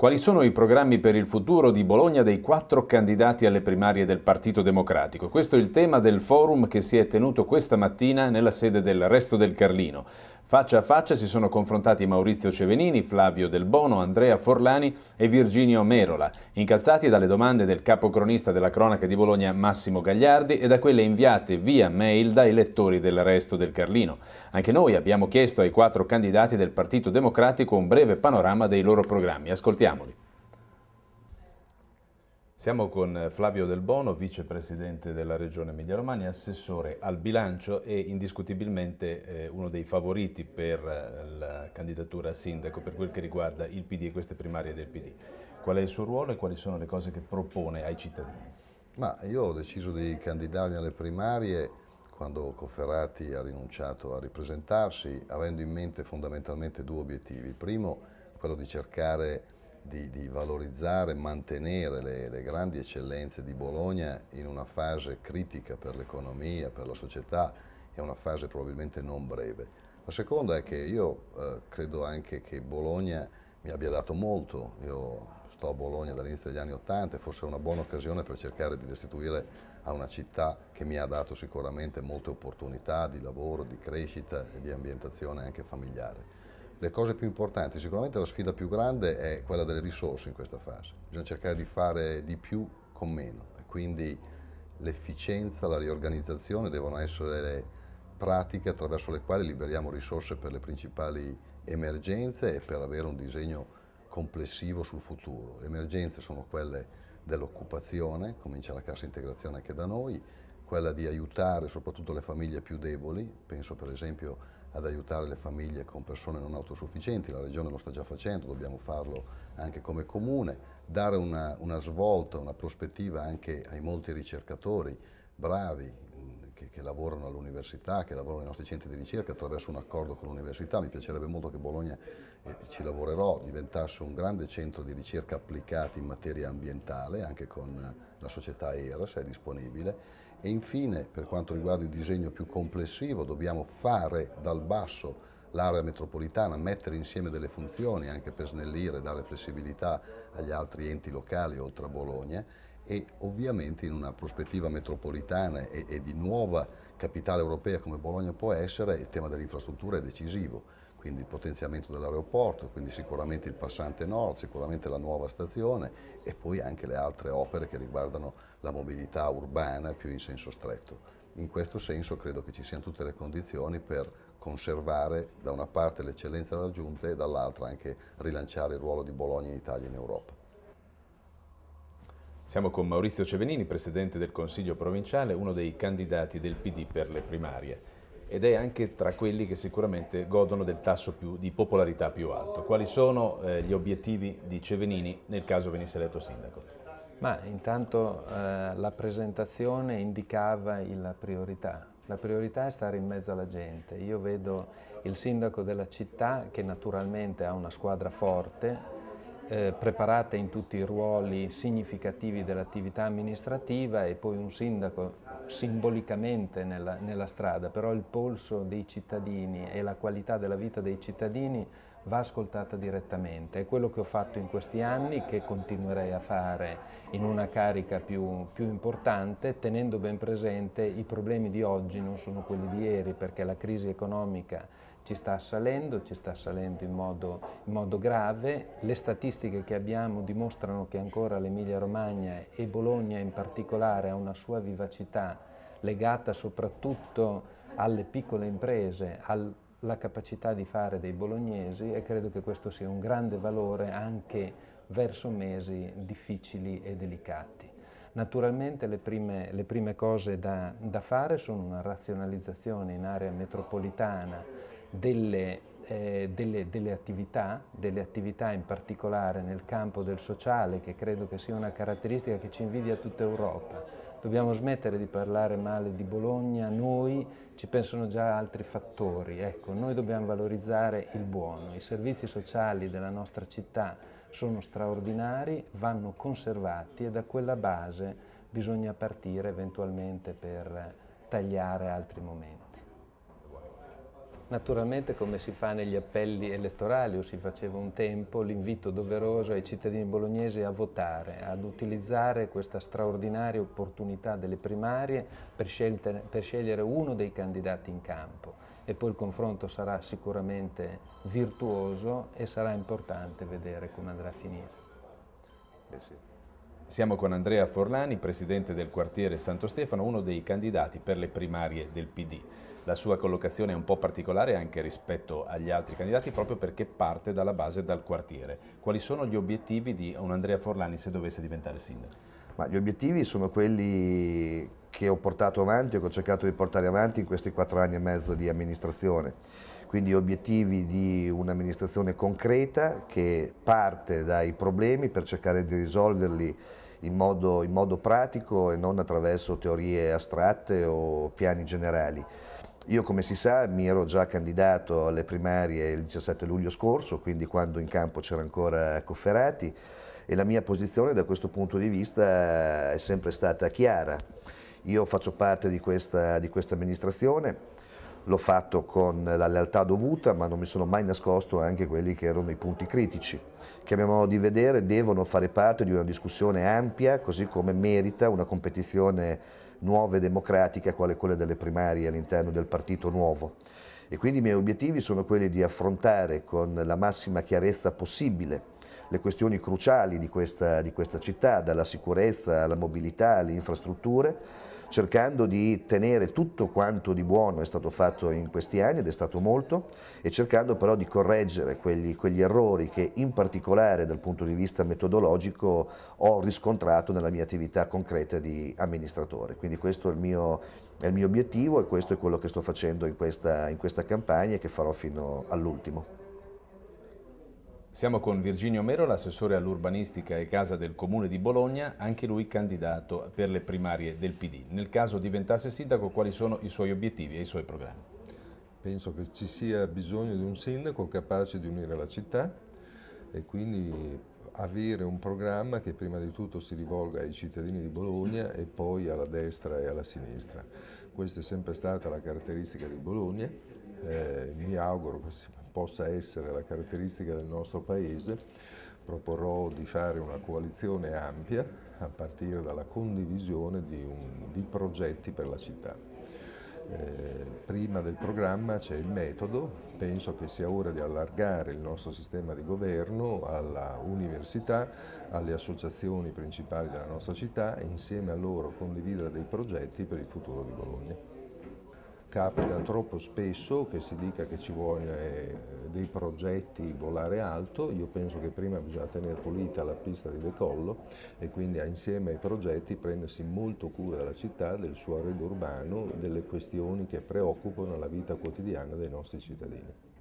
Quali sono i programmi per il futuro di Bologna dei quattro candidati alle primarie del Partito Democratico? Questo è il tema del forum che si è tenuto questa mattina nella sede del Resto del Carlino. Faccia a faccia si sono confrontati Maurizio Cevenini, Flavio Del Bono, Andrea Forlani e Virginio Merola, incalzati dalle domande del capocronista della cronaca di Bologna Massimo Gagliardi e da quelle inviate via mail dai lettori del resto del Carlino. Anche noi abbiamo chiesto ai quattro candidati del Partito Democratico un breve panorama dei loro programmi. Ascoltiamo. Ascoltiamoli. Siamo con Flavio Del Bono, vicepresidente della Regione Emilia-Romagna, assessore al bilancio e indiscutibilmente eh, uno dei favoriti per eh, la candidatura a sindaco per quel che riguarda il PD e queste primarie del PD. Qual è il suo ruolo e quali sono le cose che propone ai cittadini? Ma io ho deciso di candidarmi alle primarie quando Cofferati ha rinunciato a ripresentarsi, avendo in mente fondamentalmente due obiettivi. Il primo, quello di cercare di, di valorizzare e mantenere le, le, grandi eccellenze di Bologna in una fase critica per l'economia, per la società, è una fase probabilmente non breve. La seconda è che io eh, credo anche che Bologna mi abbia dato molto, io sto a Bologna dall'inizio degli anni Ottanta e forse è una buona occasione per cercare di restituire a una città che mi ha dato sicuramente molte opportunità di lavoro, di crescita e di ambientazione anche familiare le cose più importanti, sicuramente la sfida più grande è quella delle risorse in questa fase, bisogna cercare di fare di più con meno e quindi l'efficienza, la riorganizzazione devono essere le pratiche attraverso le quali liberiamo risorse per le principali emergenze e per avere un disegno complessivo sul futuro. Emergenze sono quelle dell'occupazione, comincia la cassa integrazione anche da noi, quella di aiutare soprattutto le famiglie più deboli, penso per esempio ad aiutare le famiglie con persone non autosufficienti, la Regione lo sta già facendo, dobbiamo farlo anche come Comune, dare una, una svolta, una prospettiva anche ai molti ricercatori bravi, che, che, lavorano all'università, che lavorano nei nostri centri di ricerca attraverso un accordo con l'università. Mi piacerebbe molto che Bologna, eh, ci lavorerò, diventasse un grande centro di ricerca applicata in materia ambientale, anche con eh, la società ERA, se è disponibile. E infine, per quanto riguarda il disegno più complessivo, dobbiamo fare dal basso l'area metropolitana, mettere insieme delle funzioni anche per snellire, e dare flessibilità agli altri enti locali oltre a Bologna e ovviamente in una prospettiva metropolitana e, e, di nuova capitale europea come Bologna può essere, il tema dell'infrastruttura è decisivo, quindi il potenziamento dell'aeroporto, quindi sicuramente il passante nord, sicuramente la nuova stazione e poi anche le altre opere che riguardano la mobilità urbana più in senso stretto. In questo senso credo che ci siano tutte le condizioni per conservare da una parte l'eccellenza raggiunta e dall'altra anche rilanciare il ruolo di Bologna in Italia e in Europa. Siamo con Maurizio Cevenini, presidente del Consiglio provinciale, uno dei candidati del PD per le primarie ed è anche tra quelli che sicuramente godono del tasso più, di popolarità più alto. Quali sono eh, gli obiettivi di Cevenini nel caso venisse eletto sindaco? Ma intanto eh, la presentazione indicava la priorità. La priorità è stare in mezzo alla gente. Io vedo il sindaco della città che naturalmente ha una squadra forte, eh, preparate in tutti i ruoli significativi dell'attività amministrativa e poi un sindaco simbolicamente nella, nella strada, però il polso dei cittadini e la qualità della vita dei cittadini va ascoltata direttamente. È quello che ho fatto in questi anni, che continuerei a fare in una carica più, più, importante, tenendo ben presente i problemi di oggi non sono quelli di ieri, perché la crisi economica ci sta salendo, ci sta salendo in modo, in modo, grave. Le statistiche che abbiamo dimostrano che ancora l'Emilia Romagna e Bologna in particolare ha una sua vivacità legata soprattutto alle piccole imprese, alla capacità di fare dei bolognesi e credo che questo sia un grande valore anche verso mesi difficili e delicati. Naturalmente le prime, le prime cose da, da fare sono una razionalizzazione in area metropolitana delle, eh, delle, delle, attività, delle attività in particolare nel campo del sociale, che credo che sia una caratteristica che ci invidia tutta Europa. Dobbiamo smettere di parlare male di Bologna, noi ci pensano già altri fattori, ecco, noi dobbiamo valorizzare il buono, i servizi sociali della nostra città sono straordinari, vanno conservati e da quella base bisogna partire eventualmente per tagliare altri momenti. Naturalmente come si fa negli appelli elettorali o si faceva un tempo l'invito doveroso ai cittadini bolognesi a votare, ad utilizzare questa straordinaria opportunità delle primarie per, scelte, per scegliere uno dei candidati in campo e poi il confronto sarà sicuramente virtuoso e sarà importante vedere come andrà a finire. Eh sì. Siamo con Andrea Forlani, presidente del quartiere Santo Stefano, uno dei candidati per le primarie del PD. La sua collocazione è un po' particolare anche rispetto agli altri candidati proprio perché parte dalla base dal quartiere. Quali sono gli obiettivi di un Andrea Forlani se dovesse diventare sindaco? Ma gli obiettivi sono quelli che ho portato avanti, che ho cercato di portare avanti in questi quattro anni e mezzo di amministrazione quindi obiettivi di un'amministrazione concreta che parte dai problemi per cercare di risolverli in modo, in modo pratico e non attraverso teorie astratte o piani generali. Io come si sa mi ero già candidato alle primarie il 17 luglio scorso, quindi quando in campo c'era ancora Cofferati e la mia posizione da questo punto di vista è sempre stata chiara. Io faccio parte di questa, di questa amministrazione, l'ho fatto con la lealtà dovuta, ma non mi sono mai nascosto anche quelli che erano i punti critici, che a mio modo di vedere devono fare parte di una discussione ampia, così come merita una competizione nuova e democratica, quale quella delle primarie all'interno del partito nuovo. E quindi i miei obiettivi sono quelli di affrontare con la massima chiarezza possibile le questioni cruciali di questa, di questa città, dalla sicurezza alla mobilità alle infrastrutture, cercando di tenere tutto quanto di buono è stato fatto in questi anni ed è stato molto e cercando però di correggere quegli, quegli errori che in particolare dal punto di vista metodologico ho riscontrato nella mia attività concreta di amministratore. Quindi questo è il mio, è il mio obiettivo e questo è quello che sto facendo in questa, in questa campagna e che farò fino all'ultimo. Siamo con Virginio Mero, l'assessore all'urbanistica e casa del comune di Bologna, anche lui candidato per le primarie del PD. Nel caso diventasse sindaco, quali sono i suoi obiettivi e i suoi programmi? Penso che ci sia bisogno di un sindaco capace di unire la città e quindi avere un programma che prima di tutto si rivolga ai cittadini di Bologna e poi alla destra e alla sinistra. Questa è sempre stata la caratteristica di Bologna, eh, mi auguro che si possa essere la caratteristica del nostro Paese, proporrò di fare una coalizione ampia a partire dalla condivisione di, un, di progetti per la città. Eh, prima del programma c'è il metodo, penso che sia ora di allargare il nostro sistema di governo alla università, alle associazioni principali della nostra città e insieme a loro condividere dei progetti per il futuro di Bologna capita troppo spesso che si dica che ci vogliono eh, dei progetti volare alto, io penso che prima bisogna tenere pulita la pista di decollo e quindi insieme ai progetti prendersi molto cura della città, del suo arredo urbano, delle questioni che preoccupano la vita quotidiana dei nostri cittadini.